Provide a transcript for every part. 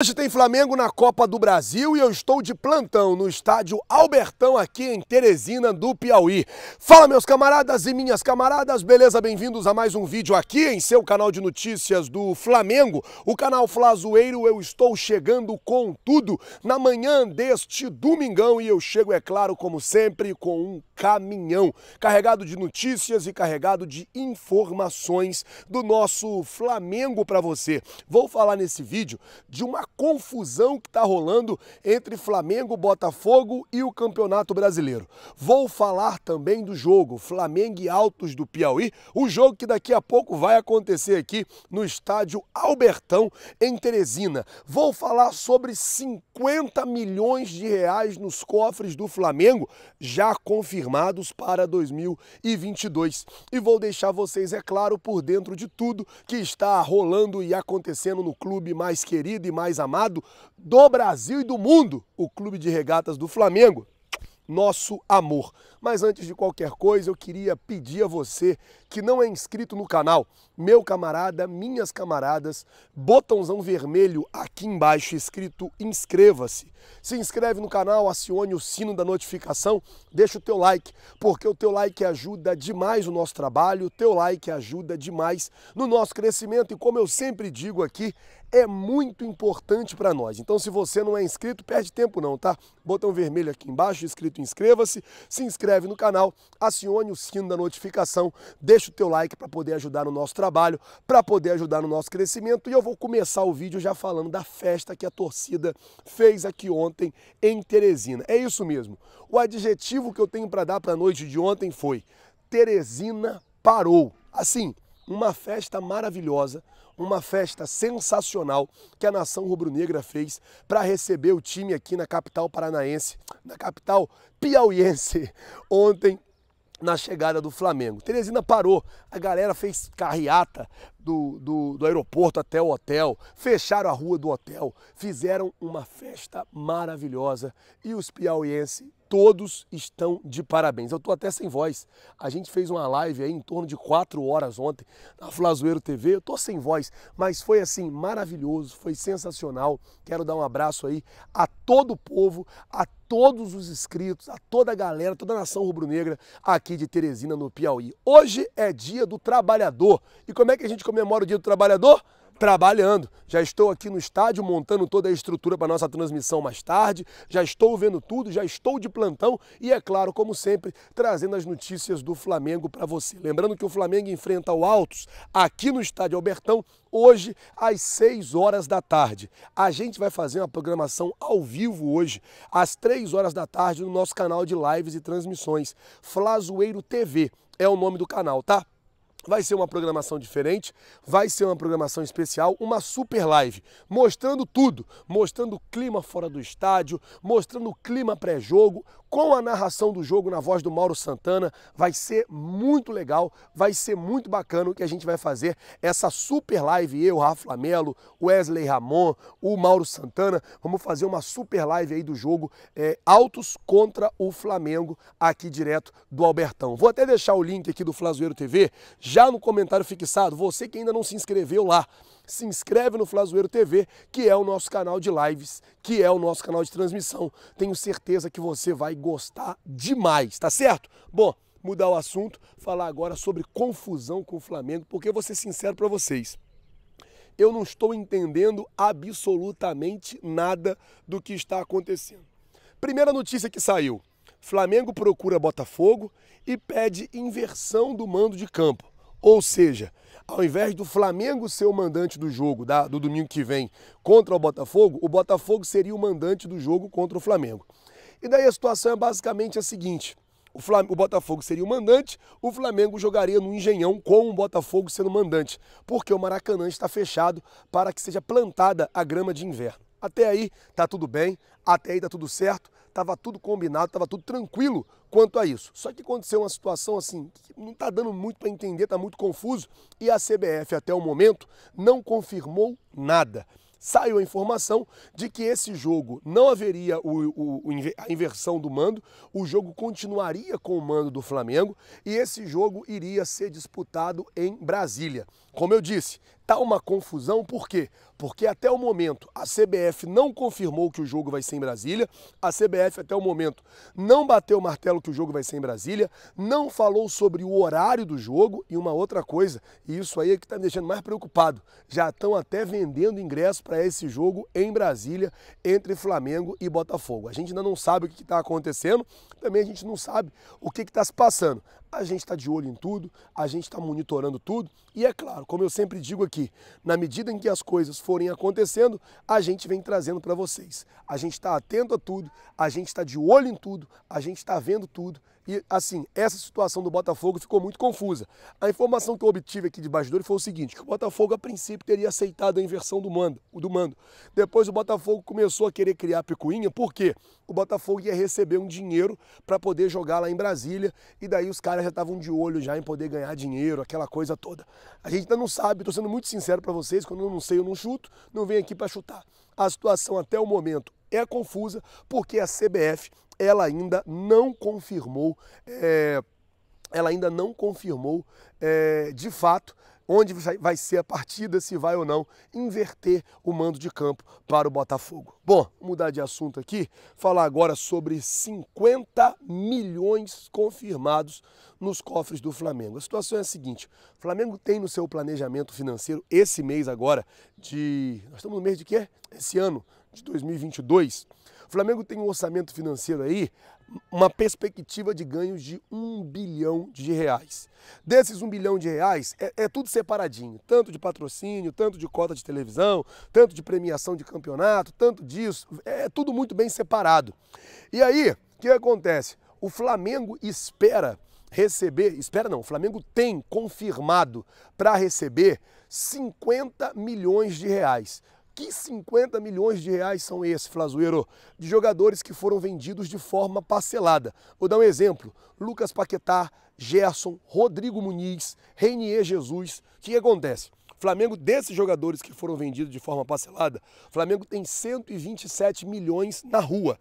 Hoje tem Flamengo na Copa do Brasil e eu estou de plantão no estádio Albertão aqui em Teresina do Piauí. Fala meus camaradas e minhas camaradas, beleza? Bem-vindos a mais um vídeo aqui em seu canal de notícias do Flamengo, o canal Flazueiro Eu estou chegando com tudo na manhã deste domingão e eu chego, é claro, como sempre, com um caminhão carregado de notícias e carregado de informações do nosso Flamengo para você. Vou falar nesse vídeo de uma confusão que está rolando entre Flamengo, Botafogo e o Campeonato Brasileiro. Vou falar também do jogo Flamengo e Altos do Piauí, o jogo que daqui a pouco vai acontecer aqui no estádio Albertão, em Teresina. Vou falar sobre 50 milhões de reais nos cofres do Flamengo, já confirmados para 2022. E vou deixar vocês, é claro, por dentro de tudo que está rolando e acontecendo no clube mais querido e mais amado chamado do Brasil e do mundo, o Clube de Regatas do Flamengo nosso amor. Mas antes de qualquer coisa, eu queria pedir a você que não é inscrito no canal, meu camarada, minhas camaradas, botãozão vermelho aqui embaixo escrito inscreva-se. Se inscreve no canal, acione o sino da notificação, deixa o teu like, porque o teu like ajuda demais o nosso trabalho, o teu like ajuda demais no nosso crescimento e como eu sempre digo aqui, é muito importante para nós. Então se você não é inscrito, perde tempo não, tá? Botão vermelho aqui embaixo escrito inscreva-se, se inscreve no canal, acione o sino da notificação, deixa deixa o teu like para poder ajudar no nosso trabalho, para poder ajudar no nosso crescimento. E eu vou começar o vídeo já falando da festa que a torcida fez aqui ontem em Teresina. É isso mesmo. O adjetivo que eu tenho para dar para a noite de ontem foi Teresina parou. Assim, uma festa maravilhosa, uma festa sensacional que a nação rubro-negra fez para receber o time aqui na capital paranaense, na capital piauiense, ontem na chegada do Flamengo. Teresina parou, a galera fez carreata do, do, do aeroporto até o hotel, fecharam a rua do hotel, fizeram uma festa maravilhosa e os piauienses todos estão de parabéns. Eu estou até sem voz. A gente fez uma live aí em torno de 4 horas ontem na Flazoeiro TV. Eu estou sem voz, mas foi assim maravilhoso, foi sensacional. Quero dar um abraço aí a todo o povo, a todos os inscritos, a toda a galera, toda a nação rubro-negra aqui de Teresina, no Piauí. Hoje é dia do trabalhador. E como é que a gente começa? comemora o Dia do Trabalhador? Trabalhando. Já estou aqui no estádio montando toda a estrutura para nossa transmissão mais tarde, já estou vendo tudo, já estou de plantão e, é claro, como sempre, trazendo as notícias do Flamengo para você. Lembrando que o Flamengo enfrenta o Altos aqui no estádio Albertão hoje às 6 horas da tarde. A gente vai fazer uma programação ao vivo hoje, às 3 horas da tarde, no nosso canal de lives e transmissões. Flazoeiro TV é o nome do canal, tá? Vai ser uma programação diferente, vai ser uma programação especial, uma super live, mostrando tudo, mostrando o clima fora do estádio, mostrando o clima pré-jogo, com a narração do jogo na voz do Mauro Santana. Vai ser muito legal, vai ser muito bacana o que a gente vai fazer essa super live. Eu, Rafa Flamelo, Wesley Ramon, o Mauro Santana, vamos fazer uma super live aí do jogo é, Altos contra o Flamengo, aqui direto do Albertão. Vou até deixar o link aqui do Flazoeiro TV. Já já no comentário fixado, você que ainda não se inscreveu lá, se inscreve no Flazoeiro TV, que é o nosso canal de lives, que é o nosso canal de transmissão. Tenho certeza que você vai gostar demais, tá certo? Bom, mudar o assunto, falar agora sobre confusão com o Flamengo, porque eu vou ser sincero para vocês. Eu não estou entendendo absolutamente nada do que está acontecendo. Primeira notícia que saiu: Flamengo procura Botafogo e pede inversão do mando de campo. Ou seja, ao invés do Flamengo ser o mandante do jogo da, do domingo que vem contra o Botafogo, o Botafogo seria o mandante do jogo contra o Flamengo. E daí a situação é basicamente a seguinte: o, o Botafogo seria o mandante, o Flamengo jogaria no Engenhão com o Botafogo sendo mandante, porque o Maracanã está fechado para que seja plantada a grama de inverno. Até aí tá tudo bem, até aí tá tudo certo, estava tudo combinado, estava tudo tranquilo quanto a isso. Só que aconteceu uma situação assim, que não está dando muito para entender, está muito confuso, e a CBF até o momento não confirmou nada. Saiu a informação de que esse jogo não haveria o, o, a inversão do mando, o jogo continuaria com o mando do Flamengo e esse jogo iria ser disputado em Brasília. Como eu disse, Tá uma confusão, por quê? Porque até o momento a CBF não confirmou que o jogo vai ser em Brasília, a CBF até o momento não bateu o martelo que o jogo vai ser em Brasília, não falou sobre o horário do jogo e uma outra coisa, e isso aí é que está me deixando mais preocupado. Já estão até vendendo ingressos para esse jogo em Brasília entre Flamengo e Botafogo. A gente ainda não sabe o que está acontecendo, também a gente não sabe o que está se passando a gente está de olho em tudo, a gente está monitorando tudo e é claro, como eu sempre digo aqui, na medida em que as coisas forem acontecendo, a gente vem trazendo para vocês. A gente está atento a tudo, a gente está de olho em tudo, a gente está vendo tudo e assim, essa situação do Botafogo ficou muito confusa. A informação que eu obtive aqui de bastidores foi o seguinte: que o Botafogo a princípio teria aceitado a inversão do mando, do mando. Depois o Botafogo começou a querer criar a picuinha, porque o Botafogo ia receber um dinheiro para poder jogar lá em Brasília, e daí os caras já estavam de olho já em poder ganhar dinheiro, aquela coisa toda. A gente ainda não sabe, estou sendo muito sincero para vocês, quando eu não sei eu não chuto, não venho aqui para chutar. A situação até o momento é confusa, porque a CBF ela ainda não confirmou, é, ela ainda não confirmou é, de fato onde vai ser a partida, se vai ou não inverter o mando de campo para o Botafogo. Bom, mudar de assunto aqui, falar agora sobre 50 milhões confirmados nos cofres do Flamengo. A situação é a seguinte: o Flamengo tem no seu planejamento financeiro esse mês agora de. Nós estamos no mês de quê? Esse ano, de 2022, o Flamengo tem um orçamento financeiro aí, uma perspectiva de ganhos de um bilhão de reais. Desses um bilhão de reais, é, é, tudo separadinho. Tanto de patrocínio, tanto de cota de televisão, tanto de premiação de campeonato, tanto disso. É, é tudo muito bem separado. E aí, o que acontece? O Flamengo espera receber, espera não, o Flamengo tem confirmado para receber 50 milhões de reais. Que 50 milhões de reais são esses, Flazueiro? De jogadores que foram vendidos de forma parcelada. Vou dar um exemplo. Lucas Paquetá, Gerson, Rodrigo Muniz, Reinier Jesus. O que acontece? Flamengo, desses jogadores que foram vendidos de forma parcelada, Flamengo tem 127 milhões na rua.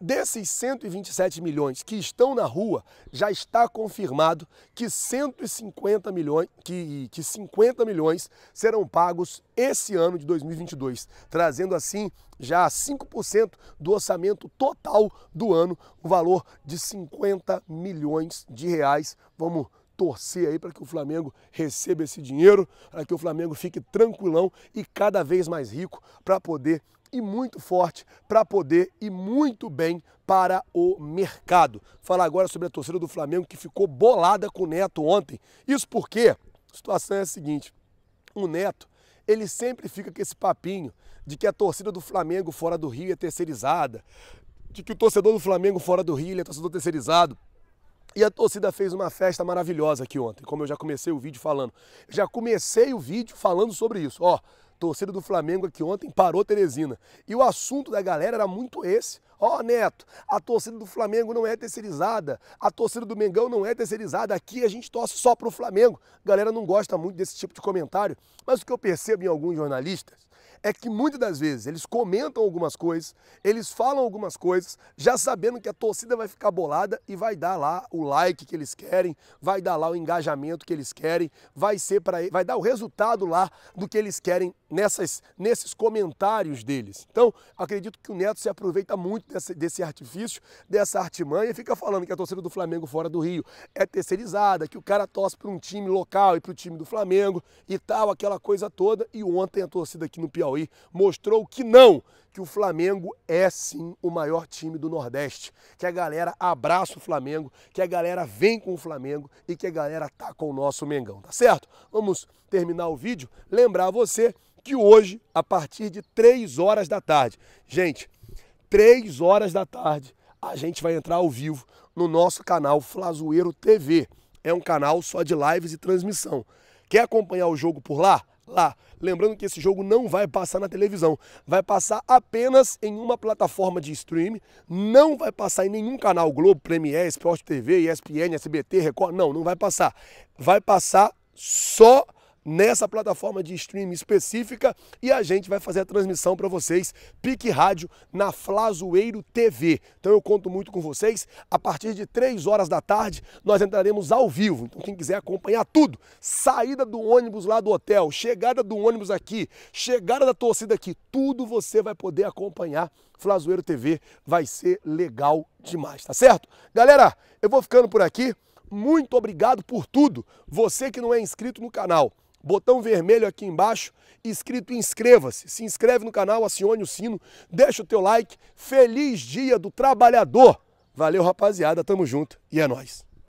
Desses 127 milhões que estão na rua, já está confirmado que 150 milhões, que, que 50 milhões serão pagos esse ano de 2022, trazendo assim já 5% do orçamento total do ano, o um valor de 50 milhões de reais. Vamos torcer aí para que o Flamengo receba esse dinheiro, para que o Flamengo fique tranquilão e cada vez mais rico para poder e muito forte para poder e muito bem para o mercado. Falar agora sobre a torcida do Flamengo que ficou bolada com o Neto ontem. Isso porque a situação é a seguinte: o Neto ele sempre fica com esse papinho de que a torcida do Flamengo fora do Rio é terceirizada, de que o torcedor do Flamengo fora do Rio é torcedor terceirizado. E a torcida fez uma festa maravilhosa aqui ontem, como eu já comecei o vídeo falando. Já comecei o vídeo falando sobre isso. Ó, torcida do Flamengo aqui ontem parou Teresina. E o assunto da galera era muito esse. Ó oh, Neto, a torcida do Flamengo não é terceirizada, a torcida do Mengão não é terceirizada, aqui a gente torce só pro Flamengo. galera não gosta muito desse tipo de comentário, mas o que eu percebo em alguns jornalistas é que muitas das vezes eles comentam algumas coisas, eles falam algumas coisas, já sabendo que a torcida vai ficar bolada e vai dar lá o like que eles querem, vai dar lá o engajamento que eles querem, vai ser para vai dar o resultado lá do que eles querem nessas nesses comentários deles. Então, acredito que o Neto se aproveita muito desse, desse artifício, dessa artimanha, fica falando que a torcida do Flamengo fora do Rio é terceirizada, que o cara torce para um time local e para o time do Flamengo e tal, aquela coisa toda. E ontem a torcida aqui no Piauí mostrou que não, que o Flamengo é sim o maior time do Nordeste, que a galera abraça o Flamengo, que a galera vem com o Flamengo e que a galera tá com o nosso Mengão, tá certo? Vamos terminar o vídeo, lembrar você que hoje, a partir de 3 horas da tarde, gente, 3 horas da tarde, a gente vai entrar ao vivo no nosso canal Flazoeiro TV. É um canal só de lives e transmissão. Quer acompanhar o jogo por lá? Lá. Lembrando que esse jogo não vai passar na televisão, vai passar apenas em uma plataforma de streaming, não vai passar em nenhum canal Globo, Premier, Sport TV, ESPN, SBT, Record, não, não vai passar. Vai passar só nessa plataforma de streaming específica e a gente vai fazer a transmissão para vocês, Pique Rádio, na Flazoeiro TV. Então eu conto muito com vocês. A partir de 3 horas da tarde, nós entraremos ao vivo. Então quem quiser acompanhar tudo, saída do ônibus lá do hotel, chegada do ônibus aqui, chegada da torcida aqui, tudo você vai poder acompanhar. Flazoeiro TV vai ser legal demais, tá certo? Galera, eu vou ficando por aqui. Muito obrigado por tudo. Você que não é inscrito no canal, botão vermelho aqui embaixo, escrito inscreva-se. Se inscreve no canal, acione o sino, deixa o teu like. Feliz Dia do Trabalhador! Valeu, rapaziada, tamo junto e é nós.